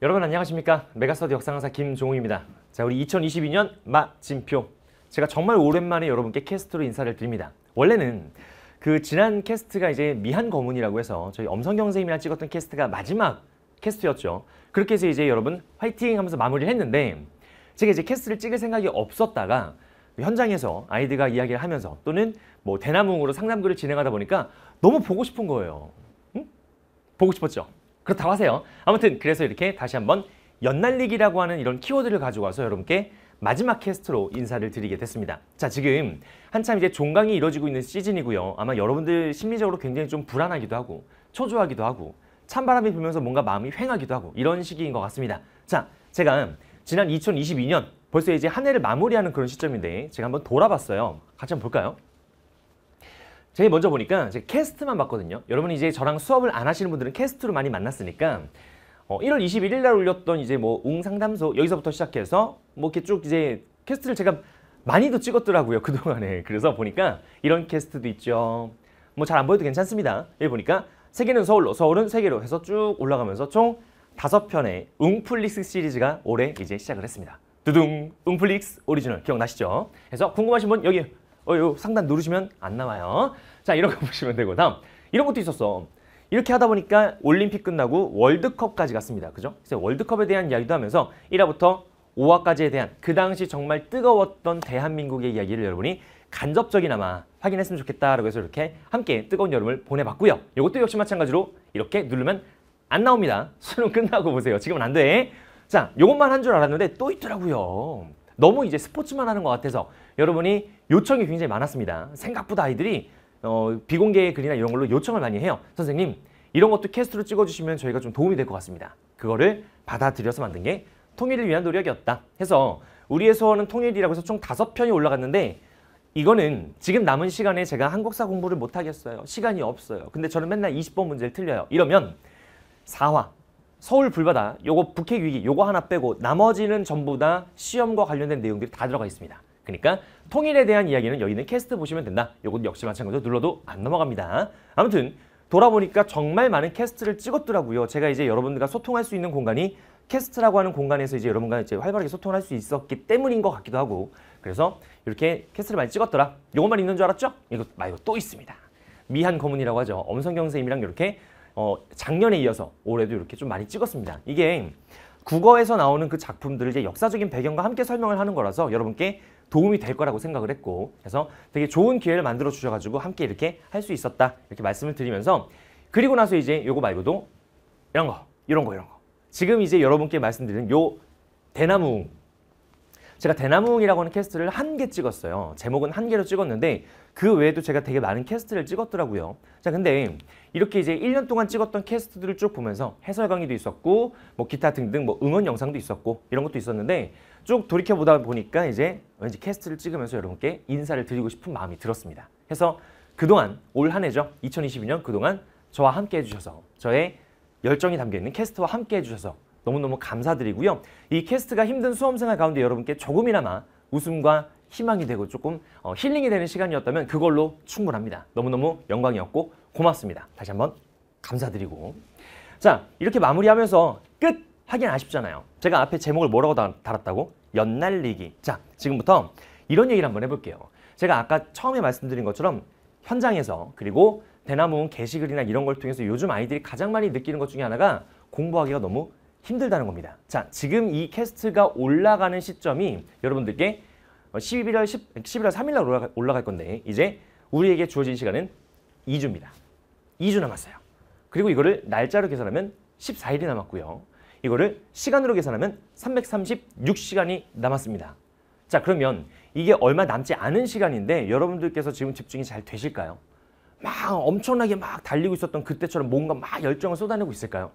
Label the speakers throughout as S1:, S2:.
S1: 여러분 안녕하십니까 메가스터디 역사강사 김종우입니다 자 우리 2022년 마진표 제가 정말 오랜만에 여러분께 캐스트로 인사를 드립니다 원래는 그 지난 캐스트가 이제 미한 거문이라고 해서 저희 엄성경선생님이랑 찍었던 캐스트가 마지막 캐스트였죠 그렇게 해서 이제 여러분 화이팅 하면서 마무리를 했는데 제가 이제 캐스트를 찍을 생각이 없었다가 현장에서 아이들과 이야기를 하면서 또는 뭐 대나무으로 상담글을 진행하다 보니까 너무 보고 싶은 거예요 응? 보고 싶었죠 그렇다고 하세요. 아무튼 그래서 이렇게 다시 한번 연날리기라고 하는 이런 키워드를 가져와서 여러분께 마지막 캐스트로 인사를 드리게 됐습니다. 자 지금 한참 이제 종강이 이뤄지고 있는 시즌이고요. 아마 여러분들 심리적으로 굉장히 좀 불안하기도 하고 초조하기도 하고 찬바람이 불면서 뭔가 마음이 휑하기도 하고 이런 시기인 것 같습니다. 자 제가 지난 2022년 벌써 이제 한 해를 마무리하는 그런 시점인데 제가 한번 돌아봤어요. 같이 한번 볼까요? 제일 먼저 보니까 제 캐스트만 봤거든요. 여러분 이제 저랑 수업을 안 하시는 분들은 캐스트로 많이 만났으니까 어, 1월 21일 날 올렸던 이제 뭐 웅상담소 여기서부터 시작해서 뭐 이렇게 쭉 이제 캐스트를 제가 많이도 찍었더라고요 그동안에 그래서 보니까 이런 캐스트도 있죠 뭐 잘 안 보여도 괜찮습니다 여기 보니까 세계는 서울로 서울은 세계로 해서 쭉 올라가면서 총 다섯 편의 웅플릭스 시리즈가 올해 이제 시작을 했습니다 두둥 웅플릭스 오리지널 기억나시죠? 그래서 궁금하신 분 여기 어, 요 상단 누르시면 안 나와요. 자, 이렇게 보시면 되고 다음 이런 것도 있었어. 이렇게 하다 보니까 올림픽 끝나고 월드컵까지 갔습니다. 그죠? 그래서 월드컵에 대한 이야기도 하면서 1화부터 5화까지에 대한 그 당시 정말 뜨거웠던 대한민국의 이야기를 여러분이 간접적이나마 확인했으면 좋겠다라고 해서 이렇게 함께 뜨거운 여름을 보내봤고요. 이것도 역시 마찬가지로 이렇게 누르면 안 나옵니다. 수능 끝나고 보세요. 지금은 안 돼. 자, 이것만 한 줄 알았는데 또 있더라고요. 너무 이제 스포츠만 하는 것 같아서 여러분이 요청이 굉장히 많았습니다. 생각보다 아이들이 어, 비공개 글이나 이런 걸로 요청을 많이 해요. 선생님 이런 것도 캐스트로 찍어주시면 저희가 좀 도움이 될 것 같습니다. 그거를 받아들여서 만든 게 통일을 위한 노력이었다 해서 우리의 소원은 통일이라고 해서 총 다섯 편이 올라갔는데 이거는 지금 남은 시간에 제가 한국사 공부를 못하겠어요. 시간이 없어요. 근데 저는 맨날 20번 문제를 틀려요. 이러면 4화, 서울 불바다, 요거 북핵 위기, 요거 하나 빼고 나머지는 전부 다 시험과 관련된 내용들이 다 들어가 있습니다. 그러니까 통일에 대한 이야기는 여기 있는 캐스트 보시면 된다. 요것 역시 마찬가지로 눌러도 안 넘어갑니다. 아무튼 돌아보니까 정말 많은 캐스트를 찍었더라고요. 제가 이제 여러분들과 소통할 수 있는 공간이 캐스트라고 하는 공간에서 이제 여러분과 이제 활발하게 소통할 수 있었기 때문인 것 같기도 하고 그래서 이렇게 캐스트를 많이 찍었더라. 요것만 있는 줄 알았죠? 이거 말고 또 있습니다. 미한 거문이라고 하죠. 엄성경 선생님이랑 이렇게 어, 작년에 이어서 올해도 이렇게 좀 많이 찍었습니다. 이게 국어에서 나오는 그 작품들을 이제 역사적인 배경과 함께 설명을 하는 거라서 여러분께 도움이 될 거라고 생각을 했고 그래서 되게 좋은 기회를 만들어 주셔가지고 함께 이렇게 할 수 있었다 이렇게 말씀을 드리면서 그리고 나서 이제 요거 말고도 이런 거 이런 거 이런 거 지금 이제 여러분께 말씀드리는 요 대나무 제가 대나무이라고 하는 캐스트를 한 개 찍었어요. 제목은 한 개로 찍었는데 그 외에도 제가 되게 많은 캐스트를 찍었더라고요. 자, 근데 이렇게 이제 1년 동안 찍었던 캐스트들을 쭉 보면서 해설 강의도 있었고 뭐 기타 등등 뭐 응원 영상도 있었고 이런 것도 있었는데 쭉 돌이켜 보다 보니까 이제 왠지 캐스트를 찍으면서 여러분께 인사를 드리고 싶은 마음이 들었습니다. 해서 그동안 올 한 해죠. 2022년 그동안 저와 함께 해주셔서 저의 열정이 담겨있는 캐스트와 함께 해주셔서 너무너무 감사드리고요. 이 캐스트가 힘든 수험생활 가운데 여러분께 조금이나마 웃음과 희망이 되고 조금 어, 힐링이 되는 시간이었다면 그걸로 충분합니다. 너무너무 영광이었고 고맙습니다. 다시 한번 감사드리고 자 이렇게 마무리하면서 끝 하긴 아쉽잖아요. 제가 앞에 제목을 뭐라고 달았다고? 연날리기. 자 지금부터 이런 얘기를 한번 해볼게요. 제가 아까 처음에 말씀드린 것처럼 현장에서 그리고 대나무원 게시글이나 이런 걸 통해서 요즘 아이들이 가장 많이 느끼는 것 중에 하나가 공부하기가 너무 힘들다는 겁니다. 자, 지금 이 캐스트가 올라가는 시점이 여러분들께 11월 10, 11월 3일 날 올라갈, 올라갈 건데 이제 우리에게 주어진 시간은 2주입니다. 2주 남았어요. 그리고 이거를 날짜로 계산하면 14일이 남았고요. 이거를 시간으로 계산하면 336시간이 남았습니다. 자 그러면 이게 얼마 남지 않은 시간인데 여러분들께서 지금 집중이 잘 되실까요? 막 엄청나게 막 달리고 있었던 그때처럼 뭔가 막 열정을 쏟아내고 있을까요?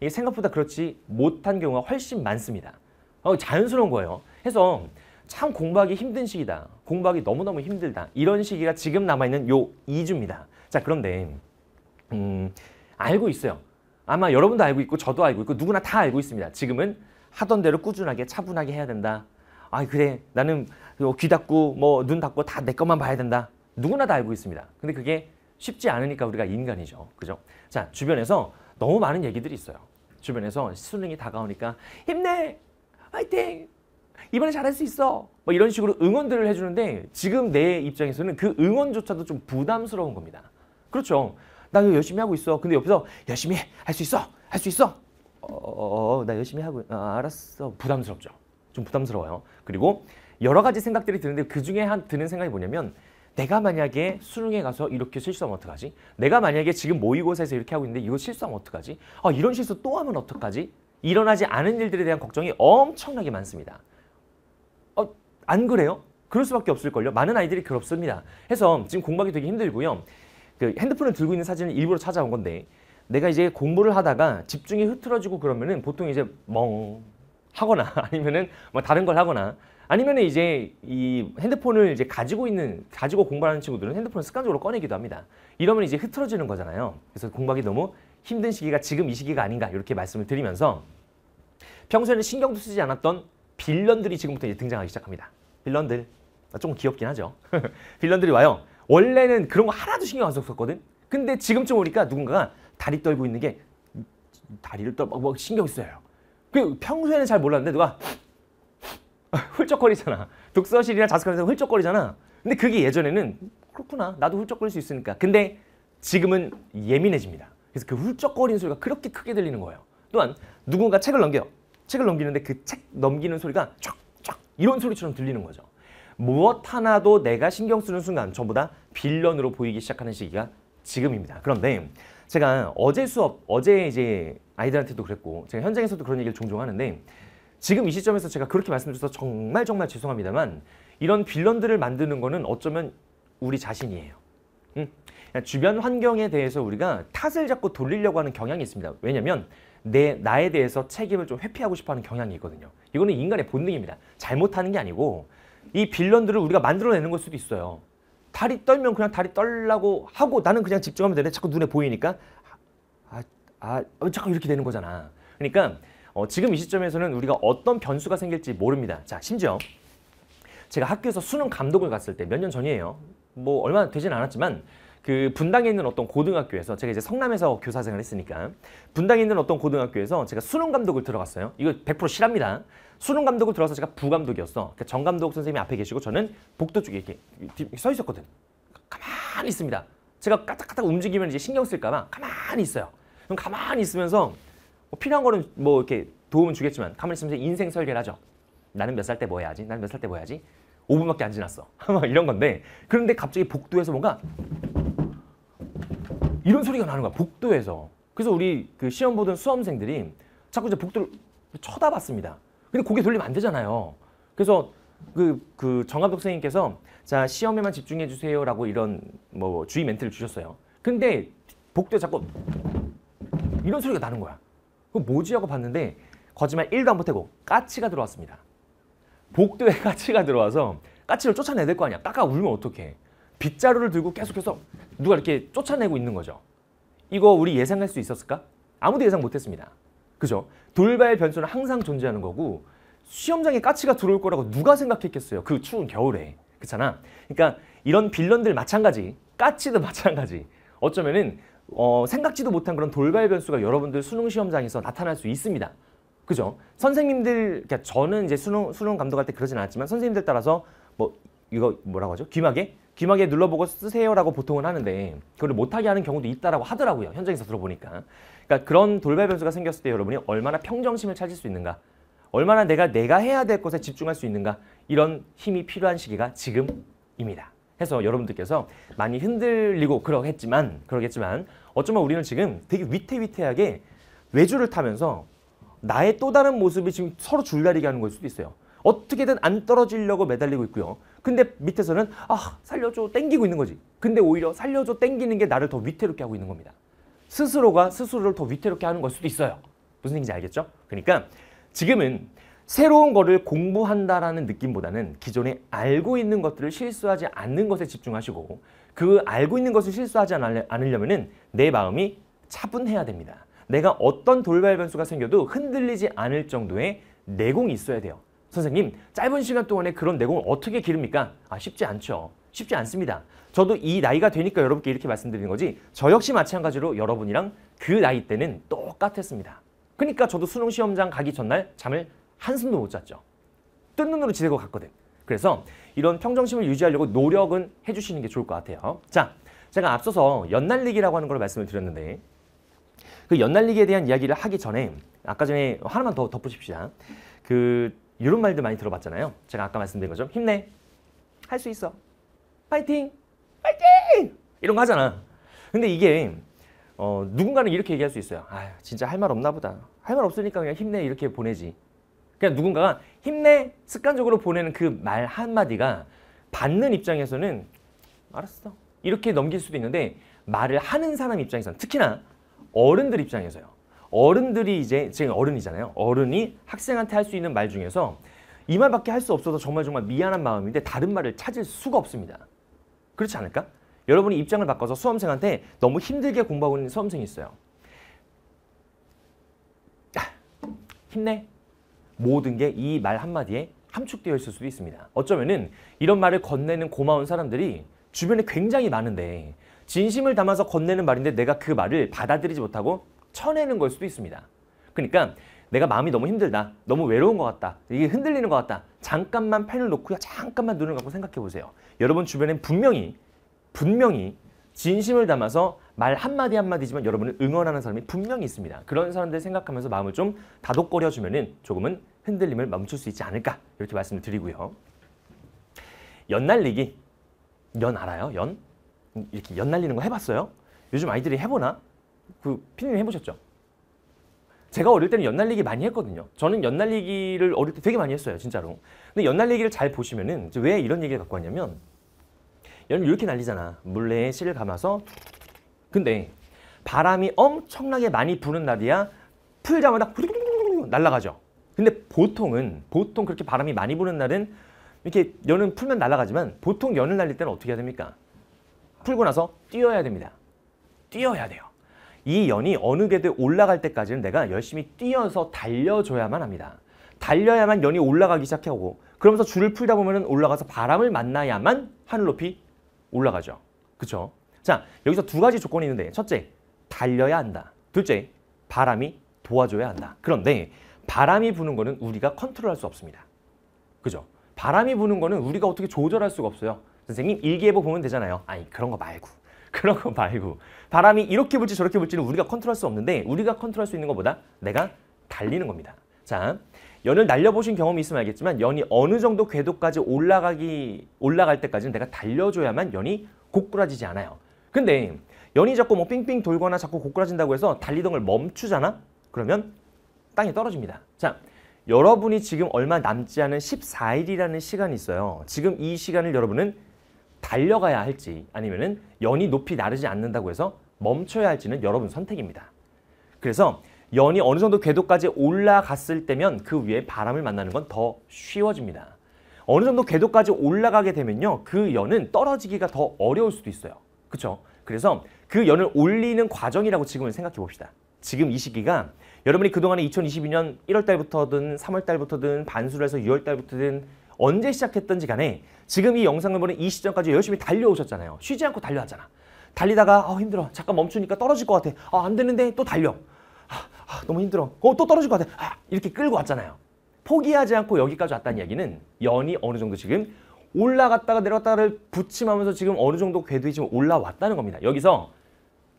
S1: 이게 생각보다 그렇지 못한 경우가 훨씬 많습니다. 어, 자연스러운 거예요. 해서 참 공부하기 힘든 시기다. 공부하기 너무너무 힘들다. 이런 시기가 지금 남아있는 요 2주입니다. 자, 그런데, 음, 알고 있어요. 아마 여러분도 알고 있고, 저도 알고 있고, 누구나 다 알고 있습니다. 지금은 하던 대로 꾸준하게 차분하게 해야 된다. 아, 그래. 나는 귀 닫고, 뭐, 눈 닫고 다 내 것만 봐야 된다. 누구나 다 알고 있습니다. 근데 그게 쉽지 않으니까 우리가 인간이죠. 그죠? 자, 주변에서 너무 많은 얘기들이 있어요. 주변에서 수능이 다가오니까 힘내! 화이팅! 이번에 잘할 수 있어! 뭐 이런 식으로 응원들을 해주는데 지금 내 입장에서는 그 응원조차도 좀 부담스러운 겁니다. 그렇죠. 나 열심히 하고 있어. 근데 옆에서 열심히 할 수 있어! 할 수 있어! 어, 어, 어, 어, 나 열심히 하고 아, 알았어. 부담스럽죠. 좀 부담스러워요. 그리고 여러 가지 생각들이 드는데 그 중에 한 드는 생각이 뭐냐면 내가 만약에 수능에 가서 이렇게 실수하면 어떡하지? 내가 만약에 지금 모의고사에서 이렇게 하고 있는데 이거 실수하면 어떡하지? 아, 이런 실수 또 하면 어떡하지? 일어나지 않은 일들에 대한 걱정이 엄청나게 많습니다. 어, 안 그래요? 그럴 수밖에 없을걸요. 많은 아이들이 그렇습니다. 해서 지금 공부하기 되게 힘들고요. 그 핸드폰을 들고 있는 사진을 일부러 찾아온 건데 내가 이제 공부를 하다가 집중이 흐트러지고 그러면은 보통 이제 멍 하거나 아니면은 뭐 다른 걸 하거나 아니면 이제 이 핸드폰을 이제 가지고 있는 가지고 공부하는 친구들은 핸드폰을 습관적으로 꺼내기도 합니다. 이러면 이제 흐트러지는 거잖아요. 그래서 공부하기 너무 힘든 시기가 지금 이 시기가 아닌가 이렇게 말씀을 드리면서 평소에는 신경도 쓰지 않았던 빌런들이 지금부터 이제 등장하기 시작합니다. 빌런들 아, 조금 귀엽긴 하죠. 빌런들이 와요. 원래는 그런 거 하나도 신경 안 썼었거든. 근데 지금쯤 오니까 누군가가 다리 떨고 있는 게 다리를 떨막 신경 써요. 그 평소에는 잘 몰랐는데 누가 훌쩍거리잖아. 독서실이나 자습관에서 훌쩍거리잖아. 근데 그게 예전에는 그렇구나. 나도 훌쩍거릴 수 있으니까. 근데 지금은 예민해집니다. 그래서 그 훌쩍거리는 소리가 그렇게 크게 들리는 거예요. 또한 누군가 책을 넘겨. 책을 넘기는데 그 책 넘기는 소리가 촥촥 이런 소리처럼 들리는 거죠. 무엇 하나도 내가 신경 쓰는 순간 전부 다 빌런으로 보이기 시작하는 시기가 지금입니다. 그런데 제가 어제 수업, 어제 이제 아이들한테도 그랬고 제가 현장에서도 그런 얘기를 종종 하는데 지금 이 시점에서 제가 그렇게 말씀드려서 정말 정말 죄송합니다만 이런 빌런들을 만드는 거는 어쩌면 우리 자신이에요. 응? 그러니까 주변 환경에 대해서 우리가 탓을 자꾸 돌리려고 하는 경향이 있습니다. 왜냐면 내 나에 대해서 책임을 좀 회피하고 싶어하는 경향이 있거든요. 이거는 인간의 본능입니다. 잘못하는 게 아니고 이 빌런들을 우리가 만들어내는 걸 수도 있어요. 다리 떨면 그냥 다리 떨라고 하고 나는 그냥 집중하면 되는 자꾸 눈에 보이니까 아, 아, 아 자꾸 이렇게 되는 거잖아. 그러니까 어, 지금 이 시점에서는 우리가 어떤 변수가 생길지 모릅니다. 자, 심지어 제가 학교에서 수능 감독을 갔을 때 몇 년 전이에요. 뭐 얼마 되진 않았지만 그 분당에 있는 어떤 고등학교에서 제가 이제 성남에서 교사 생활 했으니까 분당에 있는 어떤 고등학교에서 제가 수능 감독을 들어갔어요. 이거 100% 실합니다. 수능 감독을 들어서 제가 부감독이었어. 그러니까 정 감독 선생님이 앞에 계시고 저는 복도 쪽에 이렇게, 이렇게 서 있었거든. 가만히 있습니다. 제가 까딱까딱 움직이면 이제 신경 쓸까봐 가만히 있어요. 그럼 가만히 있으면서 뭐 필요한 거는 뭐 이렇게 도움은 주겠지만 가만히 있으면서 인생 설계를 하죠. 나는 몇 살 때 뭐 해야지? 나는 몇 살 때 뭐 해야지? 5분밖에 안 지났어. 이런 건데 그런데 갑자기 복도에서 뭔가 이런 소리가 나는 거야. 복도에서. 그래서 우리 그 시험 보던 수험생들이 자꾸 이제 복도를 쳐다봤습니다. 근데 고개 돌리면 안 되잖아요. 그래서 그, 그 정합덕 선생님께서 자 시험에만 집중해 주세요라고 이런 뭐 주의 멘트를 주셨어요. 근데 복도에 자꾸 이런 소리가 나는 거야. 그 뭐지 하고 봤는데 거짓말 1도 안 보태고 까치가 들어왔습니다. 복도에 까치가 들어와서 까치를 쫓아내야 될 거 아니야. 까까 울면 어떡해. 빗자루를 들고 계속해서 누가 이렇게 쫓아내고 있는 거죠. 이거 우리 예상할 수 있었을까? 아무도 예상 못했습니다. 그죠? 돌발 변수는 항상 존재하는 거고 수염장에 까치가 들어올 거라고 누가 생각했겠어요? 그 추운 겨울에. 그렇잖아? 그러니까 이런 빌런들 마찬가지, 까치도 마찬가지. 어쩌면은 어, 생각지도 못한 그런 돌발 변수가 여러분들 수능 시험장에서 나타날 수 있습니다. 그죠? 선생님들, 그러니까 저는 이제 수능, 수능 감독할 때 그러진 않았지만 선생님들 따라서 뭐 이거 뭐라고 하죠? 귀마개? 귀마개 눌러보고 쓰세요라고 보통은 하는데 그걸 못하게 하는 경우도 있다라고 하더라고요. 현장에서 들어보니까. 그러니까 그런 돌발 변수가 생겼을 때 여러분이 얼마나 평정심을 찾을 수 있는가 얼마나 내가 내가 해야 될 것에 집중할 수 있는가 이런 힘이 필요한 시기가 지금입니다. 해서 여러분들께서 많이 흔들리고 그러겠지만 그러겠지만 어쩌면 우리는 지금 되게 위태위태하게 외주를 타면서 나의 또 다른 모습이 지금 서로 줄다리게 하는 걸 수도 있어요. 어떻게든 안 떨어지려고 매달리고 있고요. 근데 밑에서는 아 살려줘 땡기고 있는 거지. 근데 오히려 살려줘 땡기는 게 나를 더 위태롭게 하고 있는 겁니다. 스스로가 스스로를 더 위태롭게 하는 걸 수도 있어요. 무슨 얘기인지 알겠죠? 그러니까 지금은 새로운 거를 공부한다라는 느낌보다는 기존에 알고 있는 것들을 실수하지 않는 것에 집중하시고 그 알고 있는 것을 실수하지 않으려면 내 마음이 차분해야 됩니다. 내가 어떤 돌발 변수가 생겨도 흔들리지 않을 정도의 내공이 있어야 돼요. 선생님, 짧은 시간 동안에 그런 내공을 어떻게 기릅니까? 아, 쉽지 않죠. 쉽지 않습니다. 저도 이 나이가 되니까 여러분께 이렇게 말씀드리는 거지 저 역시 마찬가지로 여러분이랑 그 나이 때는 똑같았습니다. 그러니까 저도 수능 시험장 가기 전날 잠을 한숨도 못 잤죠. 뜬 눈으로 지내고 갔거든. 그래서 이런 평정심을 유지하려고 노력은 해주시는 게 좋을 것 같아요. 자, 제가 앞서서 연날리기라고 하는 걸 말씀을 드렸는데 그 연날리기에 대한 이야기를 하기 전에 아까 전에 하나만 더 덧붙입시다. 그 이런 말들 많이 들어봤잖아요. 제가 아까 말씀드린 거죠. 힘내, 할 수 있어, 파이팅, 파이팅 이런 거 하잖아. 근데 이게 어, 누군가는 이렇게 얘기할 수 있어요. 아, 진짜 할 말 없나 보다. 할 말 없으니까 그냥 힘내 이렇게 보내지. 그냥 그러니까 누군가가 힘내 습관적으로 보내는 그 말 한마디가 받는 입장에서는 알았어 이렇게 넘길 수도 있는데 말을 하는 사람 입장에서는 특히나 어른들 입장에서요. 어른들이 이제 지금 어른이잖아요. 어른이 학생한테 할 수 있는 말 중에서 이 말밖에 할 수 없어서 정말 정말 미안한 마음인데 다른 말을 찾을 수가 없습니다. 그렇지 않을까? 여러분이 입장을 바꿔서 수험생한테 너무 힘들게 공부하고 있는 수험생이 있어요. 힘내. 모든 게 이 말 한마디에 함축되어 있을 수도 있습니다. 어쩌면은 이런 말을 건네는 고마운 사람들이 주변에 굉장히 많은데 진심을 담아서 건네는 말인데 내가 그 말을 받아들이지 못하고 쳐내는 걸 수도 있습니다. 그러니까 내가 마음이 너무 힘들다. 너무 외로운 것 같다. 이게 흔들리는 것 같다. 잠깐만 펜을 놓고 잠깐만 눈을 감고 생각해 보세요. 여러분 주변에 분명히 분명히 진심을 담아서 말 한마디 한마디지만 여러분을 응원하는 사람이 분명히 있습니다. 그런 사람들 생각하면서 마음을 좀 다독거려주면 조금은 흔들림을 멈출 수 있지 않을까 이렇게 말씀을 드리고요. 연 날리기. 연 알아요? 연? 이렇게 연 날리는 거 해봤어요? 요즘 아이들이 해보나? 그 피디님 해보셨죠? 제가 어릴 때는 연 날리기 많이 했거든요. 저는 연 날리기를 어릴 때 되게 많이 했어요. 진짜로. 근데 연 날리기를 잘 보시면은 왜 이런 얘기를 갖고 왔냐면 여러분 이렇게 날리잖아. 물레에 실을 감아서 근데 바람이 엄청나게 많이 부는 날이야 풀자마자 날아가죠. 근데 보통은 보통 그렇게 바람이 많이 부는 날은 이렇게 연은 풀면 날아가지만 보통 연을 날릴 때는 어떻게 해야 됩니까? 풀고 나서 뛰어야 됩니다. 뛰어야 돼요. 이 연이 어느 궤도에 올라갈 때까지는 내가 열심히 뛰어서 달려줘야만 합니다. 달려야만 연이 올라가기 시작하고 그러면서 줄을 풀다 보면 올라가서 바람을 만나야만 하늘 높이 올라가죠. 그죠 자, 여기서 두 가지 조건이 있는데 첫째, 달려야 한다. 둘째, 바람이 도와줘야 한다. 그런데 바람이 부는 거는 우리가 컨트롤할 수 없습니다. 그죠? 바람이 부는 거는 우리가 어떻게 조절할 수가 없어요. 선생님 일기예보 보면 되잖아요. 아니 그런 거 말고 그런 거 말고 바람이 이렇게 불지 저렇게 불지는 우리가 컨트롤할 수 없는데 우리가 컨트롤할 수 있는 것보다 내가 달리는 겁니다. 자 연을 날려보신 경험이 있으면 알겠지만 연이 어느 정도 궤도까지 올라가기 올라갈 때까지는 내가 달려줘야만 연이 고꾸라지지 않아요. 근데 연이 자꾸 뭐 삥삥 돌거나 자꾸 고꾸라진다고 해서 달리던 걸 멈추잖아? 그러면 땅이 떨어집니다. 자, 여러분이 지금 얼마 남지 않은 14일이라는 시간이 있어요. 지금 이 시간을 여러분은 달려가야 할지 아니면은 연이 높이 나르지 않는다고 해서 멈춰야 할지는 여러분 선택입니다. 그래서 연이 어느 정도 궤도까지 올라갔을 때면 그 위에 바람을 만나는 건 더 쉬워집니다. 어느 정도 궤도까지 올라가게 되면요. 그 연은 떨어지기가 더 어려울 수도 있어요. 그렇죠? 그래서 그 연을 올리는 과정이라고 지금은 생각해 봅시다. 지금 이 시기가 여러분이 그동안에 2022년 1월 달부터든 3월 달부터든 반수를 해서 6월 달부터든 언제 시작했던지 간에 지금 이 영상을 보는 이 시점까지 열심히 달려오셨잖아요. 쉬지 않고 달려왔잖아. 달리다가 아 힘들어. 잠깐 멈추니까 떨어질 것 같아. 아안 되는데 또 달려. 아, 아, 너무 힘들어. 어, 또 떨어질 것 같아. 아, 이렇게 끌고 왔잖아요. 포기하지 않고 여기까지 왔다는 이야기는 연이 어느 정도 지금 올라갔다가 내려갔다를 붙임하면서 지금 어느 정도 궤도 지금 올라왔다는 겁니다. 여기서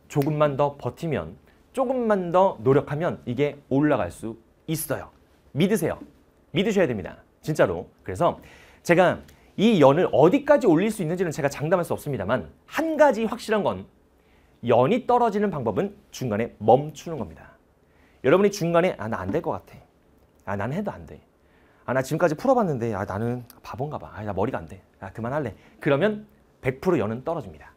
S1: 조금만 더 버티면 조금만 더 노력하면 이게 올라갈 수 있어요. 믿으세요. 믿으셔야 됩니다. 진짜로. 그래서 제가 이 연을 어디까지 올릴 수 있는지는 제가 장담할 수 없습니다만 한 가지 확실한 건 연이 떨어지는 방법은 중간에 멈추는 겁니다. 여러분이 중간에 아 나 안 될 것 같아. 아난 해도 안 돼. 아 나 지금까지 풀어봤는데 아 나는 바본가 봐. 아 나 머리가 안 돼. 아 그만할래. 그러면 100% 여는 떨어집니다.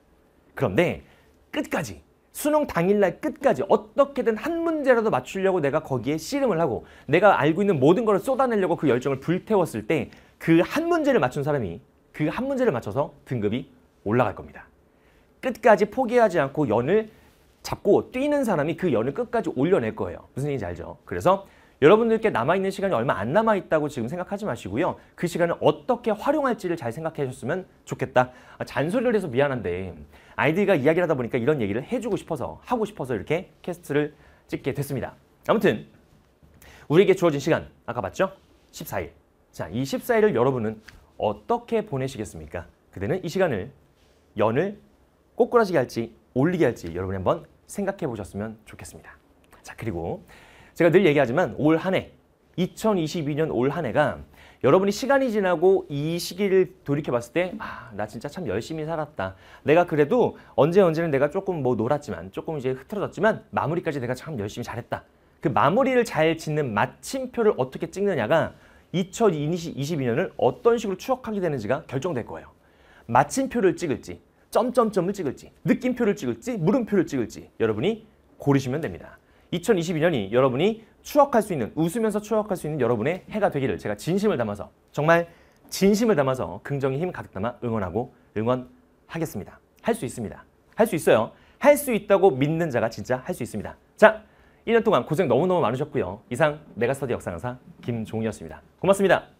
S1: 그런데 끝까지 수능 당일날 끝까지 어떻게든 한 문제라도 맞추려고 내가 거기에 씨름을 하고 내가 알고 있는 모든 걸 쏟아내려고 그 열정을 불태웠을 때 그 한 문제를 맞춘 사람이 그 한 문제를 맞춰서 등급이 올라갈 겁니다. 끝까지 포기하지 않고 연을 잡고 뛰는 사람이 그연을 끝까지 올려낼 거예요. 무슨 얘기인지 알죠? 그래서 여러분들께 남아있는 시간이 얼마 안 남아있다고 지금 생각하지 마시고요. 그 시간을 어떻게 활용할지를 잘 생각해 주셨으면 좋겠다. 아, 잔소리를 해서 미안한데 아이들과 이야기를 하다 보니까 이런 얘기를 해주고 싶어서 하고 싶어서 이렇게 캐스트를 찍게 됐습니다. 아무튼 우리에게 주어진 시간 아까 봤죠? 14일. 자, 이 14일을 여러분은 어떻게 보내시겠습니까? 그대는 이 시간을 연을 꼬꾸라지게 할지 올리게 할지 여러분이 한번 생각해 보셨으면 좋겠습니다. 자, 그리고 제가 늘 얘기하지만 올 한 해, 2022년 올 한 해가 여러분이 시간이 지나고 이 시기를 돌이켜봤을 때, 아, 나 진짜 참 열심히 살았다. 내가 그래도 언제 언제는 내가 조금 뭐 놀았지만, 조금 이제 흐트러졌지만, 마무리까지 내가 참 열심히 잘했다. 그 마무리를 잘 짓는 마침표를 어떻게 찍느냐가 2022년을 어떤 식으로 추억하게 되는지가 결정될 거예요. 마침표를 찍을지, 점점점을 찍을지 느낌표를 찍을지 물음표를 찍을지 여러분이 고르시면 됩니다. 2022년이 여러분이 추억할 수 있는 웃으면서 추억할 수 있는 여러분의 해가 되기를 제가 진심을 담아서 정말 진심을 담아서 긍정의 힘 가득 담아 응원하고 응원하겠습니다. 할 수 있습니다. 할 수 있어요. 할 수 있다고 믿는 자가 진짜 할 수 있습니다. 자, 1년 동안 고생 너무너무 많으셨고요. 이상 내가스터디 역사 강사 김종이었습니다. 고맙습니다.